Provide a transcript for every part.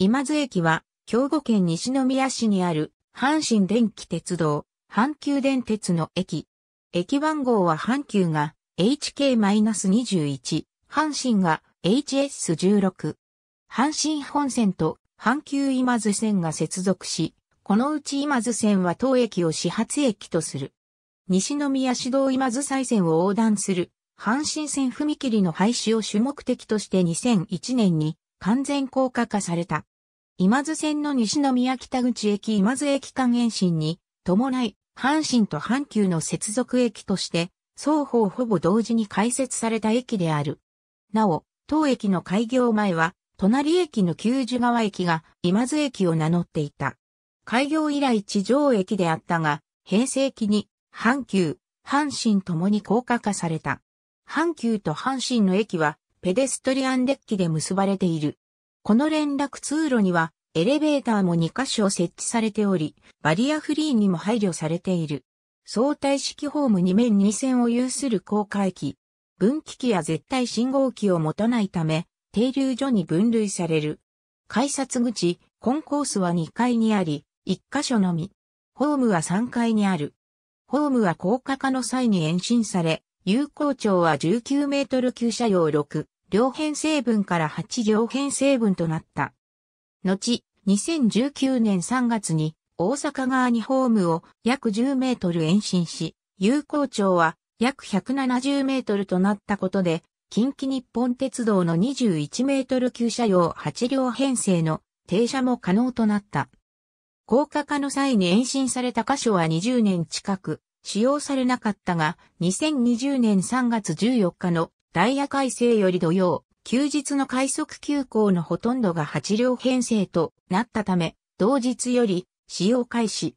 今津駅は、兵庫県西宮市にある、阪神電気鉄道、阪急電鉄の駅。駅番号は阪急が HK-21、阪神が HS16。阪神本線と阪急今津線が接続し、このうち今津線は当駅を始発駅とする。西宮市道今津西線を横断する阪神線踏切の廃止を主目的として2001年に完全高架化された。今津線の西宮北口駅今津駅間延伸に伴い、阪神と阪急の接続駅として、双方ほぼ同時に開設された駅である。なお、当駅の開業前は、隣駅の旧樹川駅が今津駅を名乗っていた。開業以来地上駅であったが、平成期に阪急、阪神ともに高架化された。阪急と阪神の駅はペデストリアンデッキで結ばれている。この連絡通路にはエレベーターも2箇所設置されており、バリアフリーにも配慮されている。相対式ホーム2面2線を有する高架駅。分岐器や絶対信号機を持たないため、停留所に分類される。改札口、コンコースは2階にあり、1箇所のみ。ホームは3階にある。ホームは高架化の際に延伸され、有効長は19メートル級車用6。両編成分から8両編成分となった。後、2019年3月に大阪側にホームを約10メートル延伸し、有効長は約170メートルとなったことで、近畿日本鉄道の21メートル級車用8両編成の停車も可能となった。高架化の際に延伸された箇所は20年近く使用されなかったが、2020年3月14日のダイヤ改正より土曜、休日の快速急行のほとんどが8両編成となったため、同日より使用開始。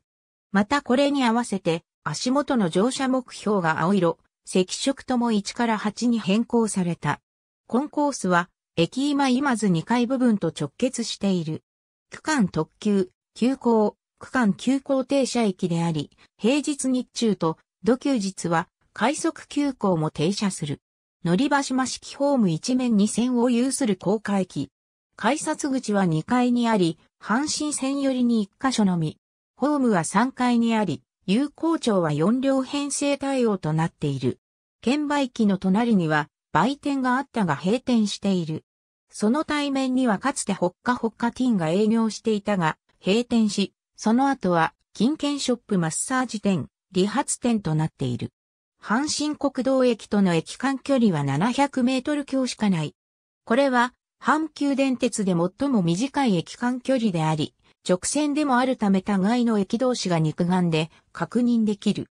またこれに合わせて足元の乗車目標が青色、赤色とも1から8に変更された。コンコースは駅今今津2階部分と直結している。区間特急、急行、区間急行停車駅であり、平日日中と土休日は快速急行も停車する。乗り場島式ホーム一面に線を有する高架駅。改札口は2階にあり、阪神線寄りに1箇所のみ。ホームは3階にあり、有効庁は4両編成対応となっている。券売機の隣には売店があったが閉店している。その対面にはかつてホッカホッカティンが営業していたが、閉店し、その後は金券ショップマッサージ店、理髪店となっている。阪神国道駅との駅間距離は700メートル強しかない。これは、阪急電鉄で最も短い駅間距離であり、直線でもあるため互いの駅同士が肉眼で確認できる。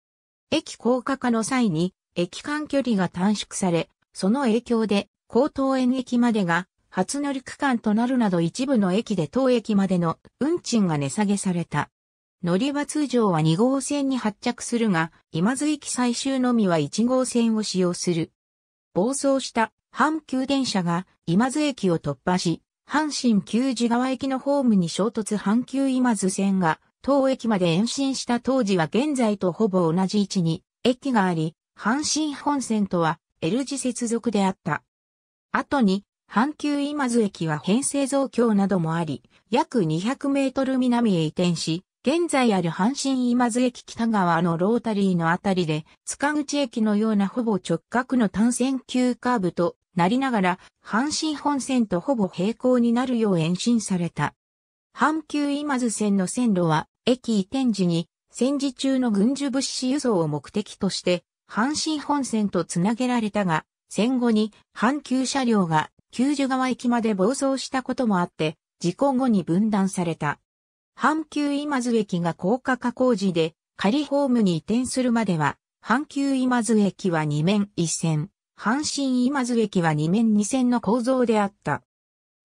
駅高架化の際に、駅間距離が短縮され、その影響で、高等園駅までが初乗り区間となるなど一部の駅で当駅までの運賃が値下げされた。乗り場通常は2号線に発着するが、今津駅最終のみは1号線を使用する。暴走した阪急電車が今津駅を突破し、阪神旧寺川駅のホームに衝突阪急今津線が当駅まで延伸した当時は現在とほぼ同じ位置に駅があり、阪神本線とは L 字接続であった。後に、阪急今津駅は編成増強などもあり、約200メートル南へ移転し、現在ある阪神今津駅北側のロータリーのあたりで、塚口駅のようなほぼ直角の単線急カーブとなりながら、阪神本線とほぼ平行になるよう延伸された。阪急今津線の線路は、駅移転時に、戦時中の軍需物資輸送を目的として、阪神本線とつなげられたが、戦後に阪急車両が九十川駅まで暴走したこともあって、事故後に分断された。阪急今津駅が高架化工事で仮ホームに移転するまでは、阪急今津駅は2面1線、阪神今津駅は2面2線の構造であった。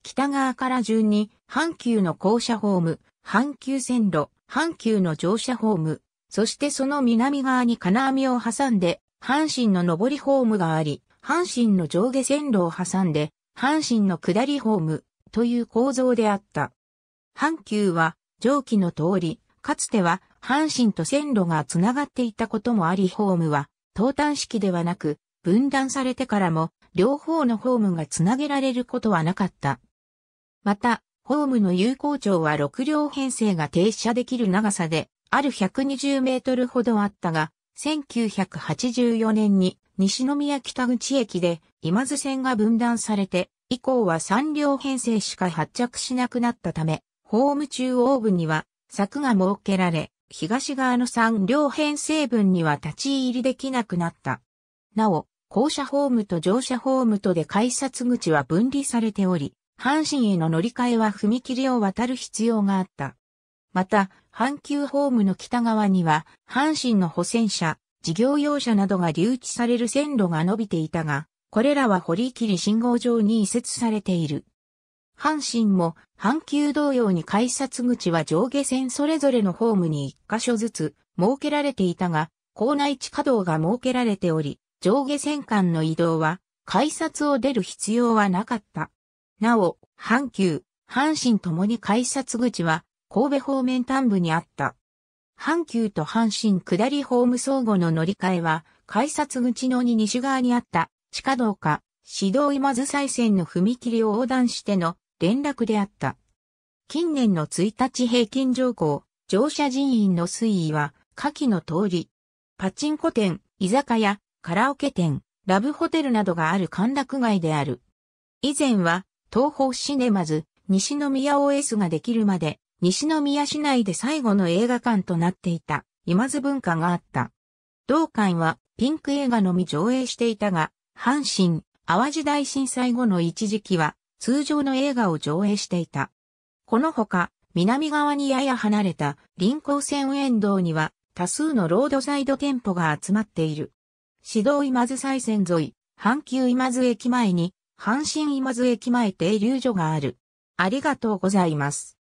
北側から順に、阪急の降車ホーム、阪急線路、阪急の乗車ホーム、そしてその南側に金網を挟んで、阪神の上りホームがあり、阪神の上下線路を挟んで、阪神の下りホームという構造であった。阪急は上記の通り、かつては阪神と線路がつながっていたこともありホームは、東端式ではなく、分断されてからも、両方のホームがつなげられることはなかった。また、ホームの有効長は6両編成が停車できる長さで、ある120メートルほどあったが、1984年に西宮北口駅で今津線が分断されて、以降は3両編成しか発着しなくなったため、ホーム中央部には柵が設けられ、東側の3両編成分には立ち入りできなくなった。なお、校舎ホームと乗車ホームとで改札口は分離されており、阪神への乗り換えは踏切を渡る必要があった。また、阪急ホームの北側には、阪神の保線車、事業用車などが留置される線路が伸びていたが、これらは堀切信号場に移設されている。阪神も阪急同様に改札口は上下線それぞれのホームに1箇所ずつ設けられていたが、校内地下道が設けられており、上下線間の移動は改札を出る必要はなかった。なお、阪急、阪神ともに改札口は神戸方面端部にあった。阪急と阪神下りホーム相互の乗り換えは改札口の西側にあった地下道か、指導今津西線の踏切を横断しての連絡であった。近年の1日平均乗降、乗車人員の推移は、下記の通り。パチンコ店、居酒屋、カラオケ店、ラブホテルなどがある歓楽街である。以前は、東方シネマズ、西宮 OS ができるまで、西宮市内で最後の映画館となっていた、今津文化があった。同館は、ピンク映画のみ上映していたが、阪神、淡路大震災後の一時期は、通常の映画を上映していた。このほか、南側にやや離れた臨港線沿道には多数のロードサイド店舗が集まっている。指導今津西線沿い、阪急今津駅前に、阪神今津駅前停留所がある。ありがとうございます。